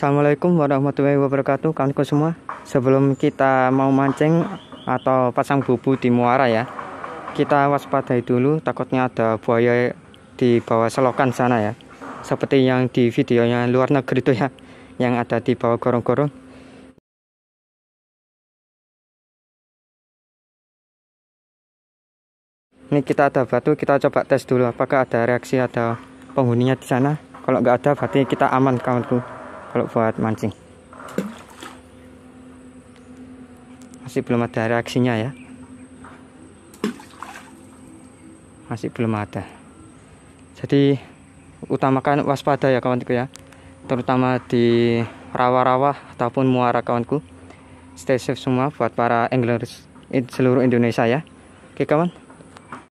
Assalamualaikum warahmatullahi wabarakatuh kawanku semua sebelum kita mau mancing atau pasang bubu di muara ya kita waspadai dulu takutnya ada buaya di bawah selokan sana ya seperti yang di videonya luar negeri itu ya yang ada di bawah gorong-gorong ini kita ada batu kita coba tes dulu apakah ada reaksi atau penghuninya di sana kalau nggak ada berarti kita aman kawanku kalau buat mancing masih belum ada reaksinya ya masih belum ada jadi utamakan waspada ya kawanku ya terutama di rawa-rawa ataupun muara kawanku stay safe semua buat para anglers seluruh Indonesia ya oke kawan